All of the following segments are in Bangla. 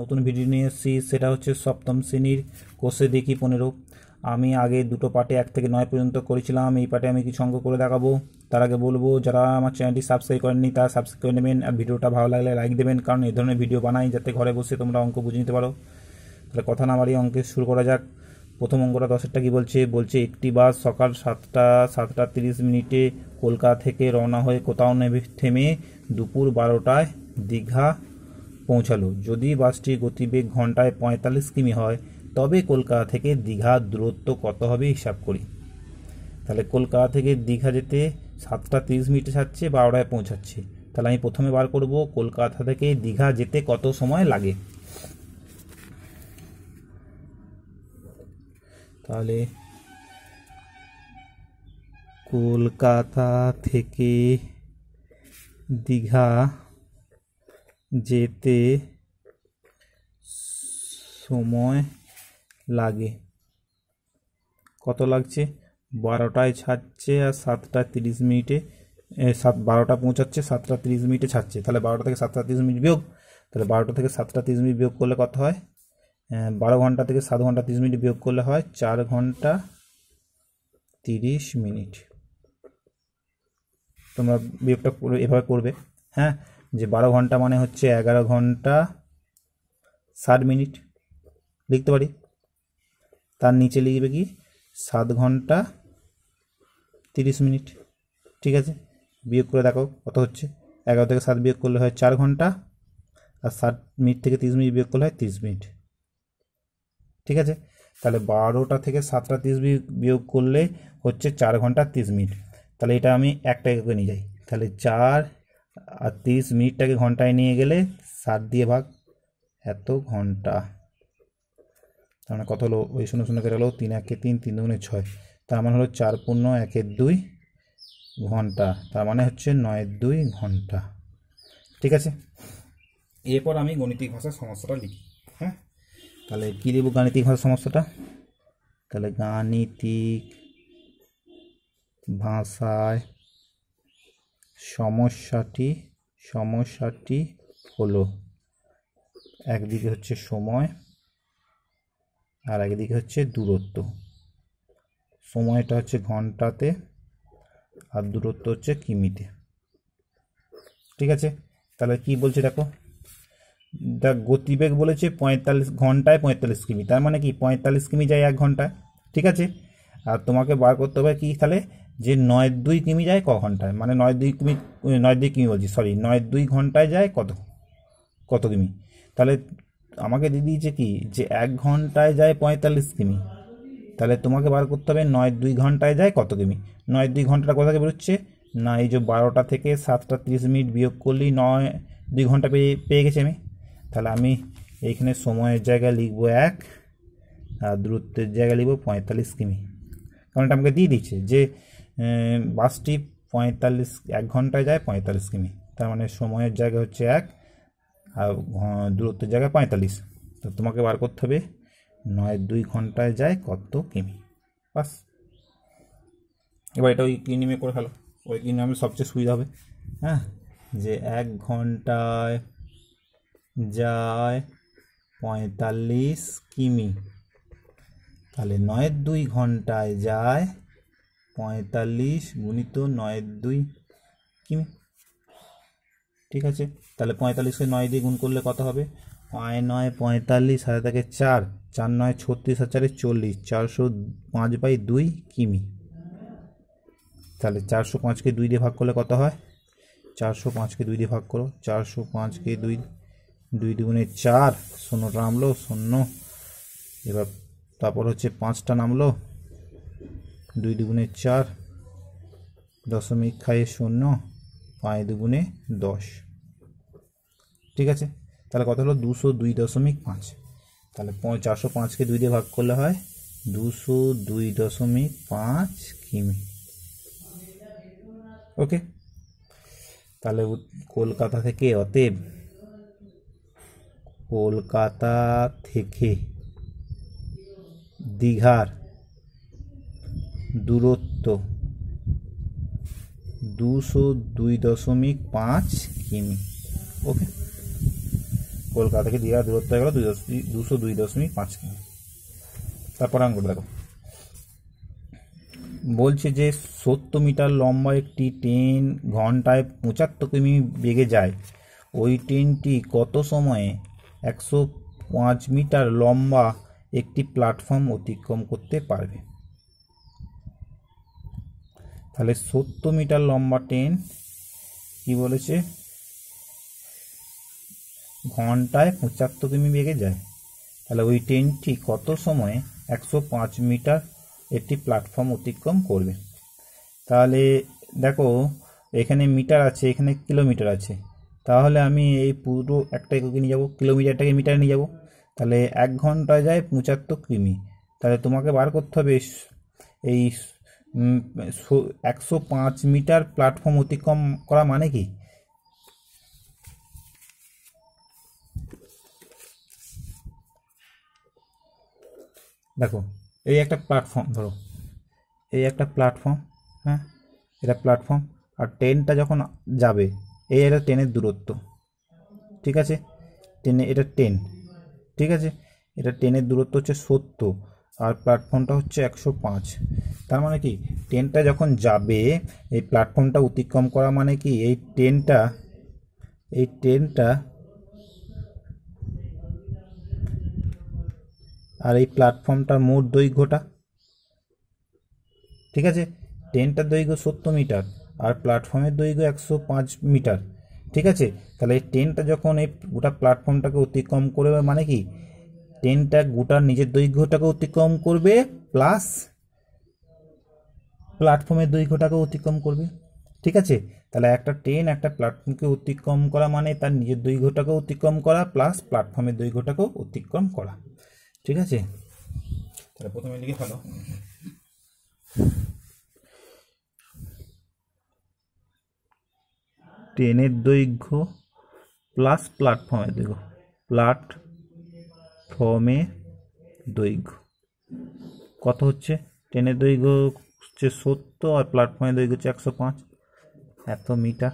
নতুন ভিডিও নিয়ে এসেছি সেটা হচ্ছে সপ্তম শ্রেণীর কোষে দেখি পনেরো আমি আগে দুটো পার্টে এক থেকে নয় পর্যন্ত করেছিলাম এই পার্টে আমি কিছু অঙ্ক করে দেখাবো তার আগে বলবো যারা আমার চ্যানেলটি সাবস্ক্রাইব করেননি তারা সাবস্ক্রাইব করে নেবেন আর ভিডিওটা ভালো লাগলে লাইক দেবেন কারণ এই ধরনের ভিডিও বানাই যাতে ঘরে বসে তোমরা অঙ্ক বুঝে নিতে পারো তাহলে কথা না বাড়িয়ে অঙ্কে শুরু করা যাক প্রথম অঙ্কটা দশেরটা কী বলছে বলছে একটি বাস সকাল সাতটা সাতটা তিরিশ মিনিটে কলকাতা থেকে রওনা হয়ে কোথাও নেমে থেমে দুপুর বারোটায় দীঘা পৌঁছালো যদি বাসটি গতিবেগ ঘন্টায় পঁয়তাল্লিশ কিমি হয় তবে কলকাতা থেকে দীঘার দূরত্ব কত হবে হিসাব করি তাহলে কলকাতা থেকে দীঘা যেতে সাতটা তিরিশ মিনিটে ছাড়ছে বারোটায় পৌঁছাচ্ছে তাহলে আমি প্রথমে বার করব কলকাতা থেকে দীঘা যেতে কত সময় লাগে তাহলে কলকাতা থেকে দীঘা যেতে সময় লাগে কত লাগছে বারোটায় ছাড়ছে আর সাতটা তিরিশ মিনিটে সাত বারোটা পৌঁছাচ্ছে সাতটা তিরিশ মিনিটে ছাড়ছে তাহলে বারোটা থেকে সাতটা তিরিশ মিনিট বিয়োগ তাহলে বারোটা থেকে সাতটা তিরিশ মিনিট বিয়োগ করলে কত হয় বারো ঘন্টা থেকে সাত ঘন্টা তিরিশ মিনিট বিয়োগ করলে হয় চার ঘন্টা তিরিশ মিনিট তোমরা বিয়োগটা এভাবে করবে হ্যাঁ যে বারো ঘন্টা মানে হচ্ছে এগারো ঘন্টা ষাট মিনিট লিখতে পারি তার নিচে লিখবে কি সাত ঘন্টা তিরিশ মিনিট ঠিক আছে বিয়োগ করে দেখো কত হচ্ছে এগারো থেকে সাত বিয়োগ করলে হয় চার ঘন্টা আর ষাট মিনিট থেকে তিরিশ মিনিট বিয়োগ করলে হয় তিরিশ মিনিট ঠিক আছে তাহলে বারোটা থেকে সাতটা তিরিশ বিয়োগ করলে হচ্ছে চার ঘন্টা তিরিশ মিনিট তাহলে এটা আমি একটা এককে নিয়ে যাই তাহলে চার আর তিরিশ মিনিটটাকে ঘন্টায় নিয়ে গেলে সাত দিয়ে ভাগ এত ঘন্টা তার মানে কত হলো ওই শূন্য শূন্য কেটে হলো তিন একে তিন তিন দুগুণে ছয় তার মানে হলো চার পূর্ণ একের দুই ঘন্টা তার মানে হচ্ছে নয়ের দুই ঘন্টা ঠিক আছে এরপর আমি গণিতিক ভাষার সমস্যাটা লিখি হ্যাঁ তাহলে কী লিখব গাণিতিক ভাষার সমস্যাটা তাহলে গাণিতিক ভাষায় সমস্যাটি সমস্যাটি হলো একদিকে হচ্ছে সময় আর একদিকে হচ্ছে দূরত্ব সময়টা হচ্ছে ঘন্টাতে আর দূরত্ব হচ্ছে কিমিতে ঠিক আছে তাহলে কি বলছে দেখো দেখ গতিবেগ বলেছে পঁয়তাল্লিশ ঘন্টায় পঁয়তাল্লিশ কিমি তার মানে কি পঁয়তাল্লিশ কিমি যায় এক ঘন্টায় ঠিক আছে আর তোমাকে বার করতে হবে কি তাহলে যে নয় দুই কিমি যায় ক ঘন্টায় মানে নয় দুই কিমি নয় দুই কিমি বলছি সরি নয় দুই ঘন্টায় যায় কত কত কিমি তাহলে আমাকে দিয়ে দিয়েছে কি যে এক ঘন্টায় যায় পঁয়তাল্লিশ কিমি তাহলে তোমাকে বার করতে হবে নয় দুই ঘন্টায় যায় কত কিমি নয় দুই ঘন্টাটা কোথা থেকে বেরোচ্ছে না এই যে বারোটা থেকে সাতটা তিরিশ মিনিট বিয়োগ করলেই নয় দুই ঘন্টা পেয়ে পেয়ে গেছি আমি তাহলে আমি এইখানে সময়ের জায়গায় লিখবো এক আর দূরত্বের জায়গায় লিখবো পঁয়তাল্লিশ কিমি কারণ এটা আমাকে দিয়ে দিচ্ছে যে বাসটি পঁয়তাল্লিশ এক ঘন্টায় যায় পঁয়তাল্লিশ কিমি তার মানে সময়ের জায়গা হচ্ছে এক আর দূরত্বের জায়গায় পঁয়তাল্লিশ তো তোমাকে বার করতে হবে নয় দুই ঘন্টায় যায় কত কিমি বাস এবার এটা ওই মেয়ে করে ফেলো ওই কিনিমে সবচেয়ে সুবিধা হবে হ্যাঁ যে এক ঘন্টায় যায় পঁয়তাল্লিশ কিমি তাহলে নয়ের দুই ঘন্টায় যায় পঁয়তাল্লিশ গুণিত নয়ের দুই কিমি ঠিক আছে তাহলে পঁয়তাল্লিশকে নয় দিয়ে গুণ করলে কত হবে পাঁচ নয় পঁয়তাল্লিশ সাথে থাকে চার চার নয় ছত্রিশ আর চারে চল্লিশ চারশো পাঁচ বাই দুই কিমি তাহলে চারশো পাঁচকে দুই দিয়ে ভাগ করলে কত হয় চারশো পাঁচকে দুই দিয়ে ভাগ করো চারশো পাঁচকে দুই দুই দুগুণে চার শূন্যটা আমলো শূন্য এবার তারপর হচ্ছে পাঁচটা নামলো দুই দুগুণে চার দশমিক খায়ে শূন্য পাঁচ দুগুণে দশ ঠিক আছে তাহলে কত হলো দুশো দুই দশমিক পাঁচ তাহলে চারশো পাঁচকে দুই দিয়ে ভাগ করলে হয় দুশো দুই দশমিক পাঁচ কিমি ওকে তাহলে কলকাতা থেকে অতএব কলকাতা থেকে দীঘার দূরত্ব দুশো দুই দশমিক পাঁচ কিমি ওকে কলকাতা থেকে দীঘার দূরত্ব হয়ে গেল দুশো দুই দশমিক পাঁচ কিমি তারপর আমি দেখো বলছে যে সত্তর মিটার লম্বা একটি ট্রেন ঘন্টায় পঁচাত্তর কিমি বেগে যায় ওই ট্রেনটি কত সময়ে একশো পাঁচ মিটার লম্বা একটি প্ল্যাটফর্ম অতিক্রম করতে পারবে তাহলে সত্তর মিটার লম্বা ট্রেন কি বলেছে ঘন্টায় পঁচাত্তর কিমি বেগে যায় তাহলে ওই ট্রেনটি কত সময়ে একশো পাঁচ মিটার একটি প্ল্যাটফর্ম অতিক্রম করবে তাহলে দেখো এখানে মিটার আছে এখানে কিলোমিটার আছে তাহলে আমি এই পুরো একটাকে নিয়ে যাবো কিলোমিটারটাকে মিটার নিয়ে যাব তাহলে এক ঘন্টায় যায় পঁচাত্তর কিমি তাহলে তোমাকে বার করতে হবে এই একশো পাঁচ মিটার প্ল্যাটফর্ম অতিক্রম করা মানে কি দেখো এই একটা প্ল্যাটফর্ম ধরো এই একটা প্ল্যাটফর্ম হ্যাঁ এটা প্ল্যাটফর্ম আর ট্রেনটা যখন যাবে এই এটা ট্রেনের দূরত্ব ঠিক আছে ট্রেনে এটা ট্রেন ঠিক আছে এটা টেনের দূরত্ব হচ্ছে সত্তর আর প্ল্যাটফর্মটা হচ্ছে একশো পাঁচ তার মানে কি ট্রেনটা যখন যাবে এই প্ল্যাটফর্মটা অতিক্রম করা মানে কি এই ট্রেনটা এই ট্রেনটা আর এই প্ল্যাটফর্মটার মোট দৈর্ঘ্যটা ঠিক আছে ট্রেনটার দৈর্ঘ্য সত্তর মিটার আর প্ল্যাটফর্মের দৈর্ঘ্য একশো পাঁচ মিটার ঠিক আছে তাহলে ট্রেনটা যখন এই গোটা প্ল্যাটফর্মটাকে অতিক্রম করবে মানে কি ট্রেনটা গোটা নিজের দৈর্ঘ্যটাকে অতিক্রম করবে প্লাস প্ল্যাটফর্মের দৈর্ঘ্যটাকে অতিক্রম করবে ঠিক আছে তাহলে একটা ট্রেন একটা প্ল্যাটফর্মকে অতিক্রম করা মানে তার নিজের দৈর্ঘ্যটাকে অতিক্রম করা প্লাস প্ল্যাটফর্মের দৈর্ঘ্যটাকেও অতিক্রম করা ঠিক আছে তাহলে প্রথমে লিখে ফেলো ট্রেনের দৈর্ঘ্য প্লাস প্ল্যাটফর্মের দৈর্ঘ্য প্ল্যাটফর্মের দৈর্ঘ্য কত হচ্ছে ট্রেনের দৈর্ঘ্য হচ্ছে সত্তর আর প্ল্যাটফর্মে দৈর্ঘ্য হচ্ছে একশো পাঁচ এত মিটার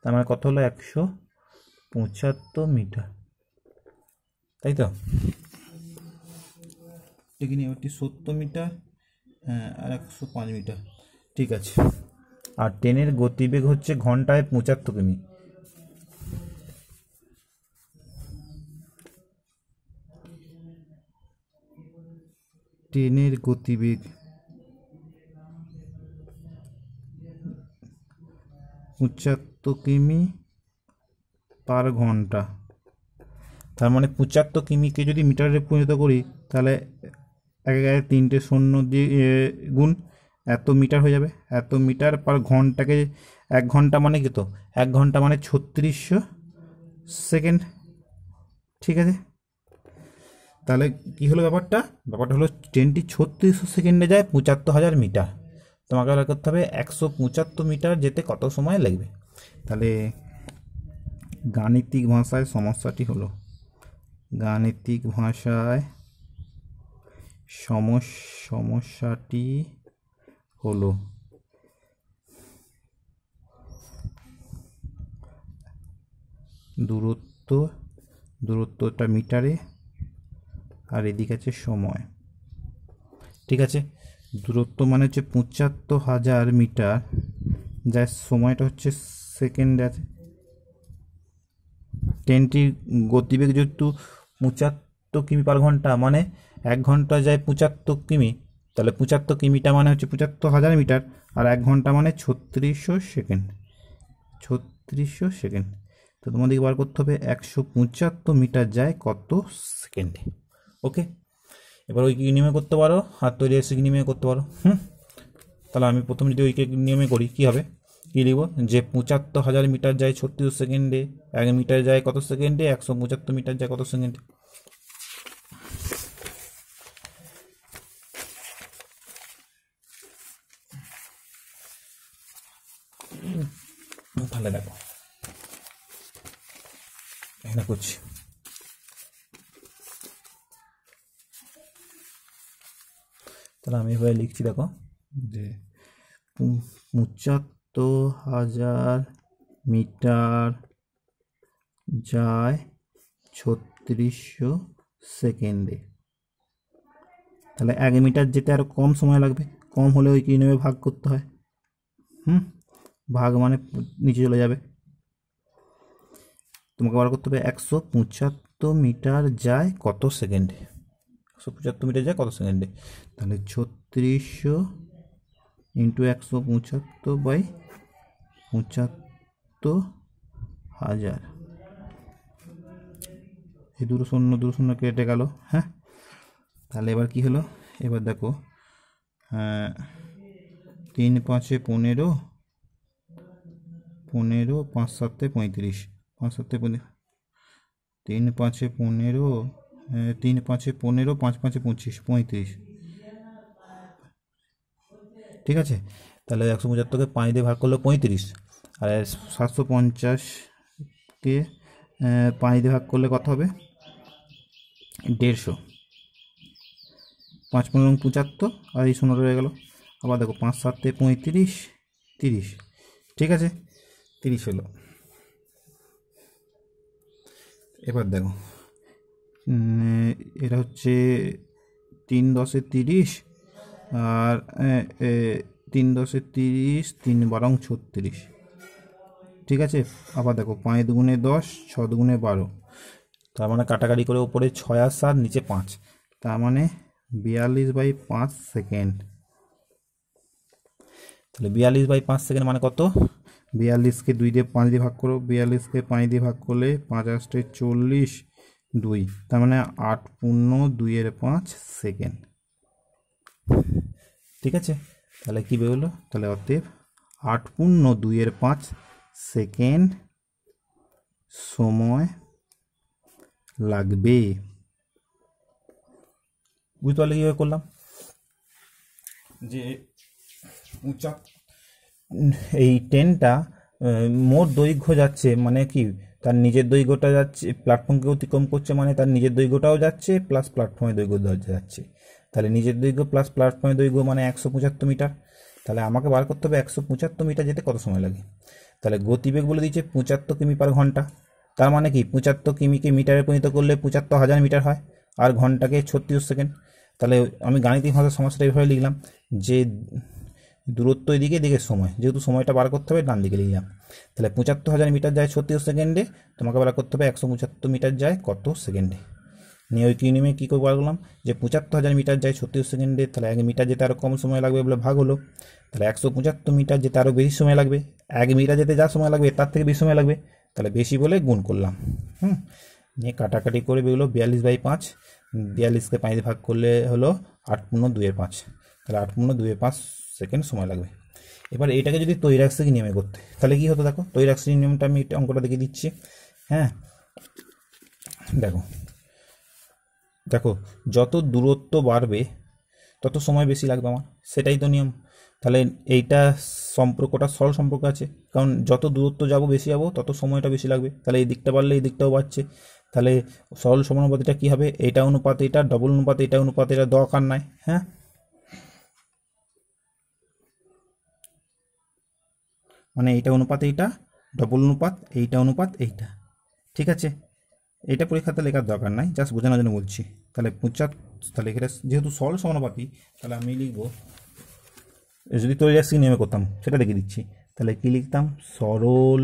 তার মানে কত হলো একশো পঁচাত্তর মিটার তাই তো এখানে একটি সত্তর মিটার হ্যাঁ আর একশো পাঁচ মিটার ঠিক আছে আর ট্রেনের গতিবেগ হচ্ছে ঘন্টায় পঁচাত্তর কিমি ট্রেনের গতিবেগ পঁচাত্তর কিমি পার ঘন্টা তার মানে পঁচাত্তর কিমিকে যদি মিটারে পরিণত করি তাহলে এক তিনটে শূন্য দিয়ে গুণ এত মিটার হয়ে যাবে এত মিটার পার ঘন্টাকে এক ঘন্টা মানে কি তো এক ঘন্টা মানে ছত্রিশশো সেকেন্ড ঠিক আছে তাহলে কী হলো ব্যাপারটা ব্যাপারটা হলো ট্রেনটি ছত্রিশশো সেকেন্ডে যায় পঁচাত্তর হাজার মিটার তোমাকে বলা করতে হবে একশো পঁচাত্তর মিটার যেতে কত সময় লাগবে তাহলে গাণিতিক ভাষায় সমস্যাটি হলো গাণিতিক ভাষায় সমস্যাটি হলো দূরত্ব দূরত্বটা মিটারে আর এদিকে আছে সময় ঠিক আছে দূরত্ব মানে হচ্ছে পঁচাত্তর হাজার মিটার যার সময়টা হচ্ছে সেকেন্ড আছে ট্রেনটি গতিবেগ যেহেতু পঁচাত্তর কিমি পার ঘন্টা মানে এক ঘন্টা যায় পঁচাত্তর কিমি তাহলে পঁচাত্তর কিমিটা মানে হচ্ছে পঁচাত্তর হাজার মিটার আর এক ঘন্টা মানে ছত্রিশশো সেকেন্ড ছত্রিশশো সেকেন্ড তো তোমাদেরকে বার করতে হবে একশো পঁচাত্তর মিটার যায় কত সেকেন্ডে ওকে এবার ওই নিয়মে করতে পারো আর তৈরি এসে নিয়মে করতে পারো হুম তাহলে আমি প্রথম যদি ওই নিয়মে করি কী হবে কী লিখব যে পঁচাত্তর হাজার মিটার যায় ছত্রিশ সেকেন্ডে এক মিটার যায় কত সেকেন্ডে একশো পঁচাত্তর মিটার যায় কত সেকেন্ডে এখানে দেখো এখানে করছি তাহলে আমি এভাবে লিখছি দেখো যে পঁচাত্তর হাজার মিটার যায় ছত্রিশশো সেকেন্ডে তাহলে এক মিটার যেতে আরও কম সময় লাগবে কম হলে ওই কি নেবে ভাগ করতে হয় হুম ভাগ মানে নিচে চলে যাবে তোমাকে বার করতে হবে একশো পঁচাত্তর মিটার যায় কত সেকেন্ডে একশো পঁচাত্তর মিটার যায় কত সেকেন্ডে তাহলে ছত্রিশশো ইন্টু একশো পঁচাত্তর বাই পঁচাত্তর হাজার এই দুটো শূন্য দুটো শূন্য কেটে গেল হ্যাঁ তাহলে এবার কি হলো এবার দেখো তিন পাঁচে পনেরো পনেরো পাঁচ সাতে পঁয়ত্রিশ পাঁচ সাতে পঁয়ত্রিশ তিন পাঁচে পনেরো তিন পাঁচে পনেরো পাঁচ পাঁচে পঁচিশ পঁয়ত্রিশ ঠিক আছে তাহলে একশো পঁচাত্তরকে পাঁচ দিয়ে ভাগ করলো পঁয়ত্রিশ আর সাতশো পঞ্চাশকে পাঁচ দিয়ে ভাগ করলে কত হবে দেড়শো পাঁচ পনেরো পঁচাত্তর আর এই শূন্য রয়ে গেলো আবার দেখো পাঁচ সাতে পঁয়ত্রিশ তিরিশ ঠিক আছে তিরিশ হলো এবার দেখো এটা হচ্ছে তিন দশে তিরিশ আর তিন দশে তিরিশ তিন বারং ছত্রিশ ঠিক আছে আবার দেখো পাঁচ গুণে দশ ছ দুগুণে বারো তার মানে কাটাকাটি করে ওপরে ছয় আর সাত নিচে পাঁচ তার মানে বিয়াল্লিশ বাই পাঁচ সেকেন্ড তাহলে বিয়াল্লিশ বাই পাঁচ সেকেন্ড মানে কত বিয়াল্লিশকে দুই দিয়ে পাঁচ দিয়ে ভাগ করো বিয়াল্লিশকে পাঁচ দিয়ে ভাগ করলে পাঁচ আসতে চল্লিশ দুই তার মানে আট পূর্ণ দুইয়ের পাঁচ সেকেন্ড ঠিক আছে তাহলে কী হলো তাহলে অতএব আট পূর্ণ দুইয়ের পাঁচ সেকেন্ড সময় লাগবে বুঝতে পারলে কীভাবে করলাম যে পঁচাত্তর এই ট্রেনটা মোট দৈর্ঘ্য যাচ্ছে মানে কি তার নিজের দৈর্ঘ্যটা যাচ্ছে প্ল্যাটফর্মকে অতিক্রম করছে মানে তার নিজের দৈর্ঘ্যটাও যাচ্ছে প্লাস প্ল্যাটফর্মের দৈর্ঘ্য যাচ্ছে তাহলে নিজের দৈর্ঘ্য প্লাস প্ল্যাটফর্মের দৈর্ঘ্য মানে একশো পঁচাত্তর মিটার তাহলে আমাকে বার করতে হবে একশো পঁচাত্তর মিটার যেতে কত সময় লাগে তাহলে গতিবেগ বলে দিচ্ছে পঁচাত্তর কিমি পার ঘন্টা তার মানে কি পঁচাত্তর কিমিকে মিটারে পরিণত করলে পঁচাত্তর হাজার মিটার হয় আর ঘন্টাকে ছত্রিশ সেকেন্ড তাহলে আমি গাণিতিক ভাষার সমস্যাটা এইভাবে লিখলাম যে দূরত্ব এদিকে এদিকে সময় যেহেতু সময়টা বার করতে হবে ডান দিকে লিখলাম তাহলে পঁচাত্তর হাজার মিটার যায় ছত্রিশ সেকেন্ডে তোমাকে বার করতে হবে একশো পঁচাত্তর মিটার যায় কত সেকেন্ডে নিয়ে ওই কিউনিমে কী করে বার করলাম যে পঁচাত্তর হাজার মিটার যায় ছত্রিশ সেকেন্ডে তাহলে এক মিটার যেতে আরও কম সময় লাগবে বলে ভাগ হলো তাহলে একশো পঁচাত্তর মিটার যেতে আরও বেশি সময় লাগবে এক মিটার যেতে যা সময় লাগবে তার থেকে বেশি সময় লাগবে তাহলে বেশি বলে গুণ করলাম হুম নিয়ে কাটাকাটি করে বেরোলো বিয়াল্লিশ বাই পাঁচ বিয়াল্লিশকে পাঁচ ভাগ করলে হলো আট পূর্ণ দুয়ে পাঁচ তাহলে আট পূর্ণ দুয়ে পাঁচ সেকেন্ড সময় লাগবে এবার এটাকে যদি তৈরাক্সিক নিয়মে করতে তাহলে কি হতো দেখো তৈরাক্সিক নিয়মটা আমি এটা অঙ্কটা দেখিয়ে দিচ্ছি হ্যাঁ দেখো দেখো যত দূরত্ব বাড়বে তত সময় বেশি লাগবে আমার সেটাই তো নিয়ম তাহলে এইটা সম্পর্কটা সরল সম্পর্ক আছে কারণ যত দূরত্ব যাব বেশি যাবো তত সময়টা বেশি লাগবে তাহলে এই দিকটা বাড়লে এই দিকটাও বাড়ছে তাহলে সরল সমানুপাতিটা কী হবে এটা অনুপাত এটা ডবল অনুপাত এটা অনুপাত এটা দরকার নাই হ্যাঁ মানে এইটা অনুপাত এইটা ডবল অনুপাত এইটা অনুপাত এইটা ঠিক আছে এটা পরীক্ষাতে লেখার দরকার নাই জাস্ট বোঝানোর জন্য বলছি তাহলে পঁচাত্তর তাহলে এখানে যেহেতু সরল সমানুপাতি তাহলে আমি লিখব যদি তৈরি সি নেমে করতাম সেটা লিখে দিচ্ছি তাহলে কি লিখতাম সরল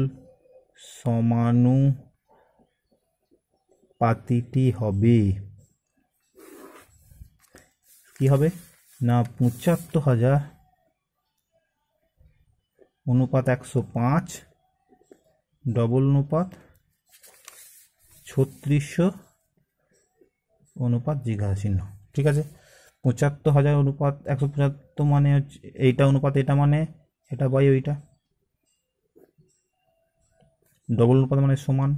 সমানুপাতিটি হবে কি হবে না পঁচাত্তর হাজার অনুপাত একশো পাঁচ ডবল অনুপাত ছত্রিশশো অনুপাত জিঘা চিহ্ন ঠিক আছে পঁচাত্তর হাজার অনুপাত একশো পঁচাত্তর মানে হচ্ছে এইটা অনুপাত এটা মানে এটা বাই ওইটা ডবল অনুপাত মানে সমান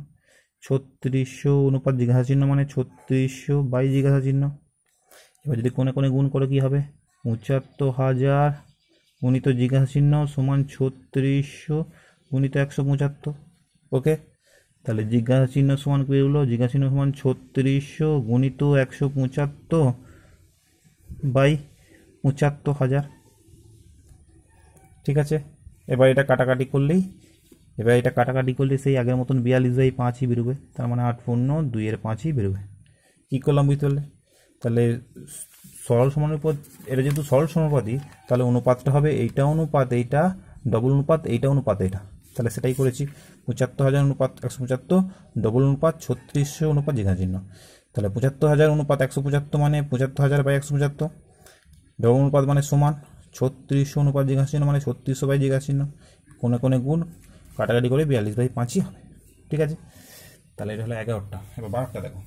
ছত্রিশশো অনুপাত জিজ্ঞাসা চিহ্ন মানে ছত্রিশশো বাই জিজ্ঞাসা চিহ্ন এবার যদি কোনে কোনে গুণ করে কী হবে পঁচাত্তর হাজার গুণিত জিজ্ঞাসা চিহ্ন সমান ছত্রিশশো গুণিত একশো পঁচাত্তর ওকে তাহলে জিজ্ঞাসা চিহ্ন সমান কী হলো জিজ্ঞাসা চিহ্ন সমান ছত্রিশশো গুণিত একশো পঁচাত্তর বাই পঁচাত্তর হাজার ঠিক আছে এবার এটা কাটাকাটি করলেই এবার এটা কাটাকাটি করলে সেই আগের মতন বিয়াল্লিশ বাই পাঁচই বেরোবে তার মানে আট পূর্ণ দুইয়ের পাঁচই বেরোবে কী করলাম বুঝতে পারলে তাহলে সরল সমানুপাত এটা যেহেতু সরল সমানুপাতি তাহলে অনুপাতটা হবে এইটা অনুপাত এইটা ডবল অনুপাত এইটা অনুপাত এইটা তাহলে সেটাই করেছি পঁচাত্তর হাজার অনুপাত একশো পঁচাত্তর ডবল অনুপাত ছত্রিশশো অনুপাত জিঘা চিহ্ন তাহলে পঁচাত্তর হাজার অনুপাত একশো পঁচাত্তর মানে পঁচাত্তর হাজার বাই একশো পঁচাত্তর ডবল অনুপাত মানে সমান ছত্রিশশো অনুপাত জিঘা চিহ্ন মানে ছত্রিশশো বাই জিঘা চিহ্ন কোনে কোনে গুণ কাটাকাটি করে বিয়াল্লিশ বাই পাঁচই হবে ঠিক আছে তাহলে এটা হলো এগারোটা এবার বারোটা দেখো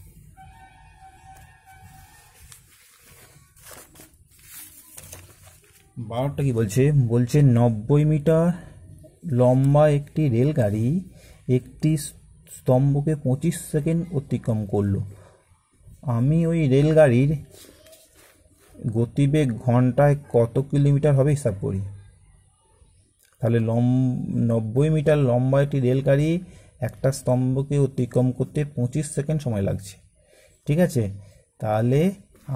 বারোটা কি বলছে বলছে নব্বই মিটার লম্বা একটি রেলগাড়ি একটি স্তম্ভকে পঁচিশ সেকেন্ড অতিক্রম করলো আমি ওই রেলগাড়ির গতিবেগ ঘন্টায় কত কিলোমিটার হবে হিসাব করি তাহলে লম নব্বই মিটার লম্বা একটি রেলগাড়ি একটা স্তম্ভকে অতিক্রম করতে পঁচিশ সেকেন্ড সময় লাগছে ঠিক আছে তাহলে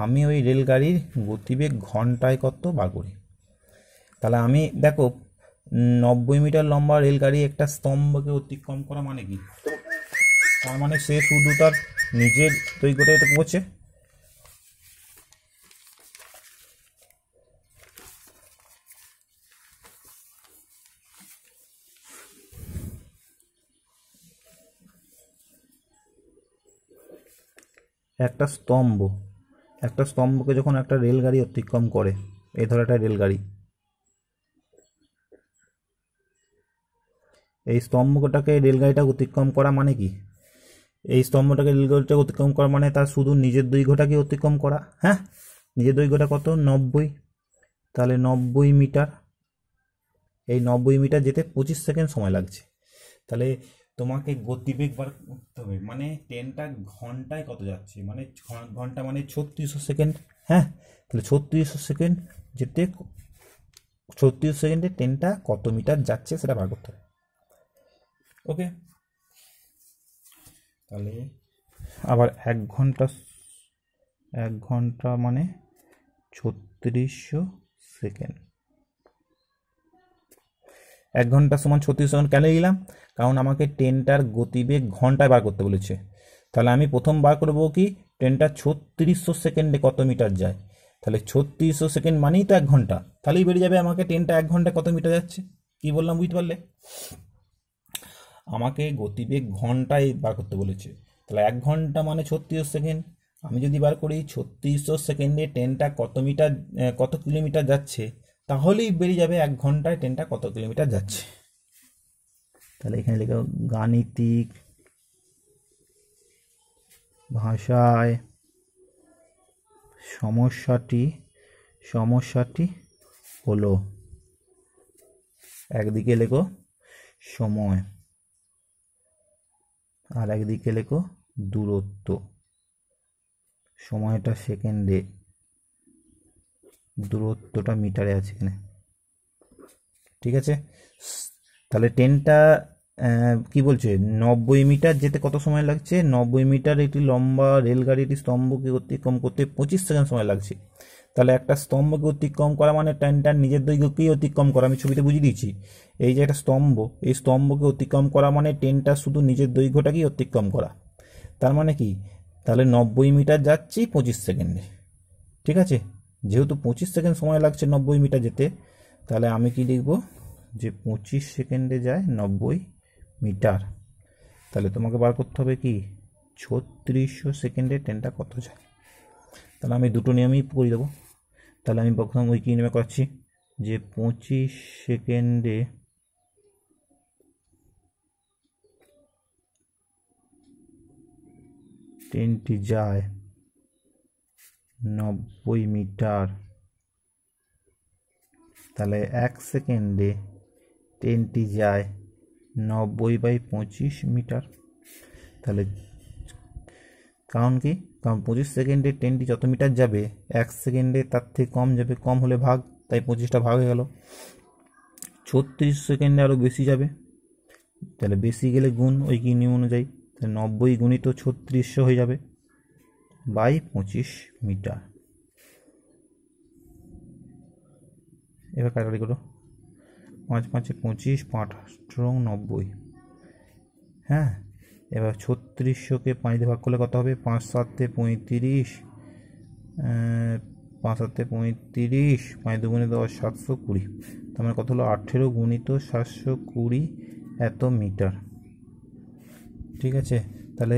আমি ওই রেলগাড়ির গতিবেগ ঘন্টায় কত বার করি তাহলে আমি দেখো নব্বই মিটার লম্বা রেলগাড়ি একটা স্তম্ভকে অতিক্রম করা মানে কি তার মানে সে শুধু তার নিজের করে এটা পৌঁছে একটা স্তম্ভ একটা স্তম্ভকে যখন একটা রেলগাড়ি অতিক্রম করে এ ধরে একটা রেলগাড়ি এই স্তম্ভটাকে রেলগাড়িটা অতিক্রম করা মানে কি এই স্তম্ভটাকে রেলগাড়িটা অতিক্রম করা মানে তার শুধু নিজের দৈর্ঘ্যটাকে অতিক্রম করা হ্যাঁ নিজের দৈর্ঘ্যটা কত নব্বই তাহলে নব্বই মিটার এই নব্বই মিটার যেতে পঁচিশ সেকেন্ড সময় লাগছে তাহলে তোমাকে গতিবেগ বার করতে হবে মানে ট্রেনটা ঘন্টায় কত যাচ্ছে মানে ঘন্টা মানে ছত্রিশশো সেকেন্ড হ্যাঁ তাহলে ছত্রিশশো সেকেন্ড যেতে ছত্রিশ সেকেন্ডে ট্রেনটা কত মিটার যাচ্ছে সেটা বার করতে হবে ওকে তাহলে আবার এক ঘন্টা এক ঘন্টা মানে ছত্রিশশো সেকেন্ড এক ঘন্টা সমান ছত্রিশ সেকেন্ড কেন গেলাম কারণ আমাকে ট্রেনটার গতিবেগ ঘন্টায় বার করতে বলেছে তাহলে আমি প্রথম বার করবো কি ট্রেনটা ছত্রিশশো সেকেন্ডে কত মিটার যায় তাহলে ছত্রিশশো সেকেন্ড মানেই তো এক ঘন্টা তাহলেই বেড়ে যাবে আমাকে ট্রেনটা এক ঘন্টা কত মিটার যাচ্ছে কি বললাম বুঝতে পারলে আমাকে গতিবেগ ঘন্টায় বার করতে বলেছে তাহলে এক ঘন্টা মানে ছত্রিশ সেকেন্ড আমি যদি বার করি ছত্রিশশো সেকেন্ডে ট্রেনটা কত মিটার কত কিলোমিটার যাচ্ছে তাহলেই বেরিয়ে যাবে এক ঘন্টায় ট্রেনটা কত কিলোমিটার যাচ্ছে তাহলে এখানে লেখা গাণিতিক ভাষায় সমস্যাটি সমস্যাটি হলো একদিকে লেখো সময় আর একদিকে লেখো দূরত্ব সময়টা সেকেন্ডে দূরত্বটা মিটারে আছে এখানে ঠিক আছে তাহলে ট্রেনটা কি বলছে নব্বই মিটার যেতে কত সময় লাগছে নব্বই মিটার একটি লম্বা রেলগাড়ি একটি স্তম্ভকে অতিক্রম করতে পঁচিশ সেকেন্ড সময় লাগছে তাহলে একটা স্তম্ভকে অতিক্রম করা মানে টান টান নিজের দৈর্ঘ্যকেই অতিক্রম করা আমি ছবিতে বুঝিয়ে দিচ্ছি এই যে একটা স্তম্ভ এই স্তম্ভকে অতিক্রম করা মানে টেনটা শুধু নিজের দৈর্ঘ্যটাকেই অতিক্রম করা তার মানে কি তাহলে নব্বই মিটার যাচ্ছি পঁচিশ সেকেন্ডে ঠিক আছে যেহেতু পঁচিশ সেকেন্ড সময় লাগছে নব্বই মিটার যেতে তাহলে আমি কি লিখব যে পঁচিশ সেকেন্ডে যায় নব্বই মিটার তাহলে তোমাকে বার করতে হবে কি ছত্রিশশো সেকেন্ডে ট্রেনটা কত যায় তাহলে আমি দুটো নিয়মই করে দেবো তাহলে আমি প্রথম ওই কী নিয়মে করাচ্ছি যে পঁচিশ সেকেন্ডে ট্রেনটি যায় নব্বই মিটার তাহলে এক সেকেন্ডে ট্রেনটি যায় নব্বই বাই পঁচিশ মিটার তাহলে কারণ কি কারণ পঁচিশ সেকেন্ডে ট্রেনটি যত মিটার যাবে এক সেকেন্ডে তার থেকে কম যাবে কম হলে ভাগ তাই পঁচিশটা ভাগ হয়ে গেল ছত্রিশ সেকেন্ডে আরও বেশি যাবে তাহলে বেশি গেলে গুণ ওই কি নিয়ম অনুযায়ী তাহলে নব্বই গুণিত ছত্রিশশো হয়ে যাবে বাই পঁচিশ মিটার এবার কাটারি করো পাঁচ পাঁচে পঁচিশ পাঁচ আঠাশ নব্বই হ্যাঁ এবার ছত্রিশশোকে পাঁচ দিয়ে ভাগ করলে কত হবে পাঁচ সাতে পঁয়ত্রিশ পাঁচ সাতে পঁয়ত্রিশ পাঁচ দুগুণে দশ সাতশো কুড়ি তার মানে কত হলো আঠেরো গুণিত সাতশো কুড়ি এত মিটার ঠিক আছে তাহলে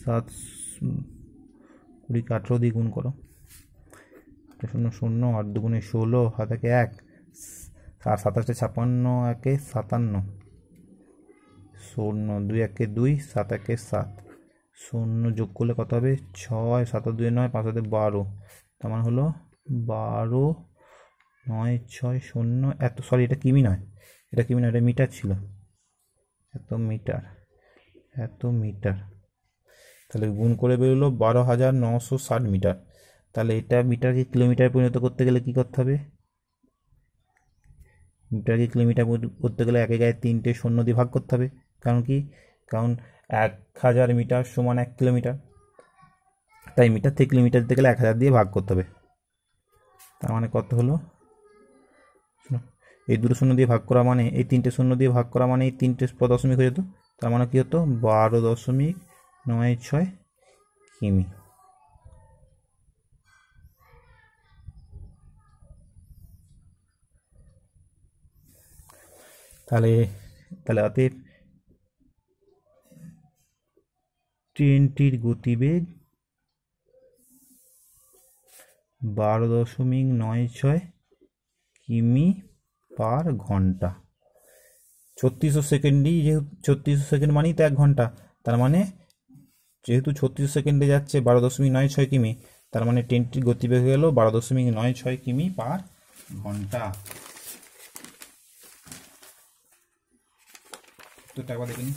সাত কুড়িকে আঠেরো দিয়ে গুণ করো শূন্য শূন্য আট দুগুণে ষোলো হাতে এক আর সাতাশটা ছাপান্ন একে সাতান্ন শূন্য দুই একে দুই সাত একে সাত শূন্য যোগ করলে কত হবে ছয় সাত দুই নয় পাঁচ হাতে বারো তার মানে হলো বারো নয় ছয় শূন্য এত সরি এটা কিমি নয় এটা কিমি নয় এটা মিটার ছিল এত মিটার এত মিটার তাহলে গুণ করে বেরোলো বারো হাজার নশো ষাট মিটার তাহলে এটা মিটারকে কিলোমিটার পরিণত করতে গেলে কি করতে হবে মিটারকে কিলোমিটার করতে গেলে একে গায়ে তিনটে শূন্য দিয়ে ভাগ করতে হবে কারণ কি কারণ এক হাজার মিটার সমান এক কিলোমিটার তাই মিটার থেকে কিলোমিটার দিতে গেলে এক হাজার দিয়ে ভাগ করতে হবে তার মানে কত হলো এই দুটো শূন্য দিয়ে ভাগ করা মানে এই তিনটে শূন্য দিয়ে ভাগ করা মানে এই তিনটে দশমিক হয়ে যেত তার মানে কী হতো বারো দশমিক নয় ছয় কিমি তাহলে তাহলে অতএব ট্রেনটির গতিবেগ বারো দশমিক নয় ছয় কিমি পার ঘন্টা ছত্রিশশো সেকেন্ডই যেহেতু ছত্রিশশো সেকেন্ড মানেই তো এক ঘন্টা তার মানে যেহেতু ছত্রিশ সেকেন্ডে যাচ্ছে বারো দশমিক নয় ছয় কিমি তার মানে ট্রেনটির গতিবেগ হয়ে গেল বারো দশমিক নয় ছয় কিমি পার ঘন্টা তো তারপর দেখিনি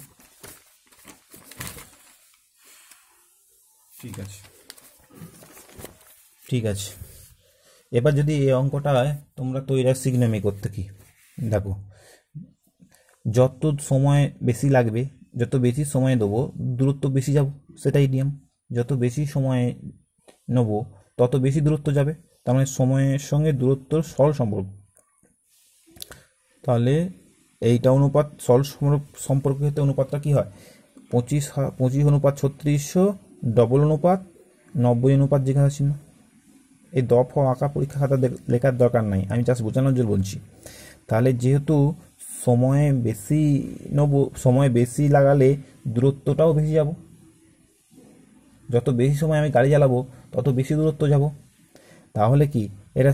ঠিক আছে ঠিক আছে এবার যদি এই অঙ্কটা তোমরা তৈরা সিগনামি করতে কি দেখো যত সময় বেশি লাগবে যত বেশি সময় দেবো দূরত্ব বেশি যাব সেটাই নিয়ম যত বেশি সময় নেব তত বেশি দূরত্ব যাবে তার মানে সময়ের সঙ্গে দূরত্ব সরল সম্পর্ক তাহলে এইটা অনুপাত সরল সম্পর্কিত অনুপাতটা কী হয় পঁচিশ পঁচিশ অনুপাত ছত্রিশশো ডবল অনুপাত নব্বই অনুপাত যেখানে চিহ্ন এই দ ফ আঁকা পরীক্ষা খাতা লেখার দরকার নাই আমি জাস্ট বোঝানোর জন্য বলছি তাহলে যেহেতু সময়ে বেশি নব সময় বেশি লাগালে দূরত্বটাও বেশি যাব যত বেশি সময় আমি গাড়ি চালাবো তত বেশি দূরত্ব যাব তাহলে কি এরা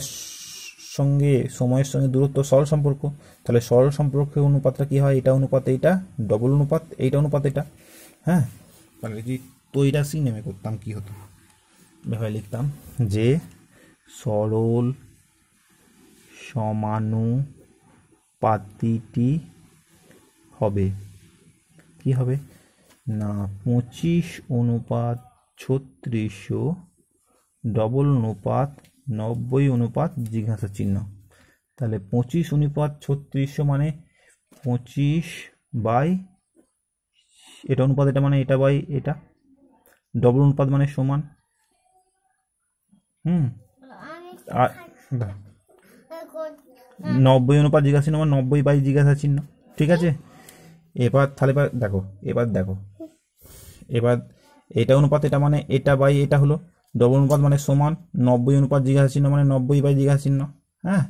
সঙ্গে সময়ের সঙ্গে দূরত্ব সরল সম্পর্ক তাহলে সরল সম্পর্কে অনুপাতটা কী হয় এটা অনুপাত এইটা ডবল অনুপাত এইটা অনুপাত এটা হ্যাঁ তাহলে মানে কি তৈরাসি নেমে করতাম কি হতো এভাবে লিখতাম যে সরল পাতিটি হবে কি হবে না পঁচিশ অনুপাত ছত্রিশ ডবল অনুপাত নব্বই অনুপাত জিজ্ঞাসা চিহ্ন তাহলে পঁচিশ অনুপাত ছত্রিশশো মানে পঁচিশ বাই এটা অনুপাত এটা মানে এটা বাই এটা ডবল অনুপাত মানে সমান হুম নব্বই অনুপাত জিজ্ঞাসা চিহ্ন মানে নব্বই বাই জিজ্ঞাসা চিহ্ন ঠিক আছে এবার তাহলে এবার দেখো এবার দেখো এবার এটা অনুপাত এটা মানে এটা বাই এটা হলো ডবল অনুপাত মানে সমান নব্বই অনুপাত জিজ্ঞাসা চিহ্ন মানে নব্বই বাই জিজ্ঞাসা চিহ্ন হ্যাঁ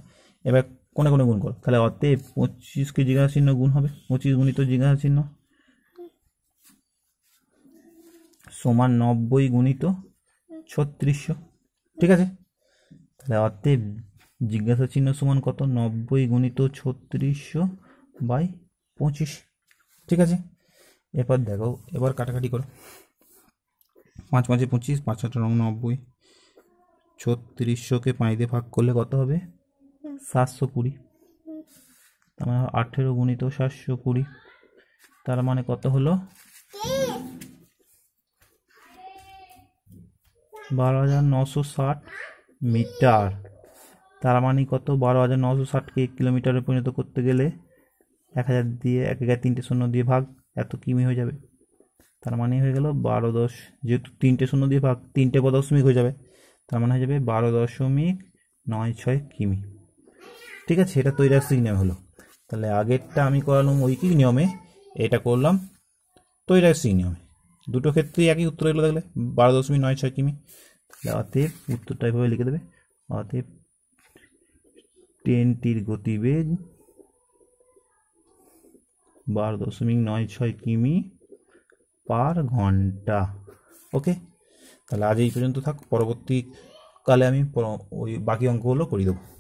এবার কোনে কোনে গুণ কর তাহলে অতএব পঁচিশকে জিজ্ঞাসা চিহ্ন গুণ হবে পঁচিশ গুণিত জিজ্ঞাসা চিহ্ন সমান নব্বই গুণিত ছত্রিশশো ঠিক আছে তাহলে অতএব জিজ্ঞাসা চিহ্ন সমান কত নব্বই গুণিত ছত্রিশশো বাই পঁচিশ ঠিক আছে এবার দেখো এবার কাটাকাটি করো পাঁচ পাঁচে পঁচিশ পাঁচ আট রং নব্বই ছত্রিশশোকে পাঁচ ভাগ করলে কত হবে সাতশো কুড়ি তার মানে আঠেরো গুণিত সাতশো কুড়ি তার মানে কত হলো বারো হাজার নশো ষাট মিটার তার মানে কত বারো হাজার নশো ষাটকে কিলোমিটারে পরিণত করতে গেলে এক হাজার দিয়ে এক হাজার তিনটে শূন্য দিয়ে ভাগ এত কিমি হয়ে যাবে তার মানে হয়ে গেল বারো দশ যেহেতু তিনটে শূন্য দিয়ে ভাগ তিনটে দশমিক হয়ে যাবে তার মানে হয়ে যাবে বারো দশমিক নয় ছয় কিমি ঠিক আছে এটা তৈরি রাস্তিক নিয়ম হলো তাহলে আগেরটা আমি করালাম কি নিয়মে এটা করলাম তৈরি রাস্তিক নিয়মে দুটো ক্ষেত্রেই একই উত্তর এগুলো দেখলে বারো দশমিক নয় ছয় কিমি অতএব উত্তরটা এভাবে লিখে দেবে অতএব ট্রেনটির গতিবেগ বারো দশমিক নয় ছয় কিমি পার ঘন্টা ওকে তাহলে আজ এই পর্যন্ত থাক পরবর্তীকালে আমি ওই বাকি অঙ্কগুলো করিয়ে দেবো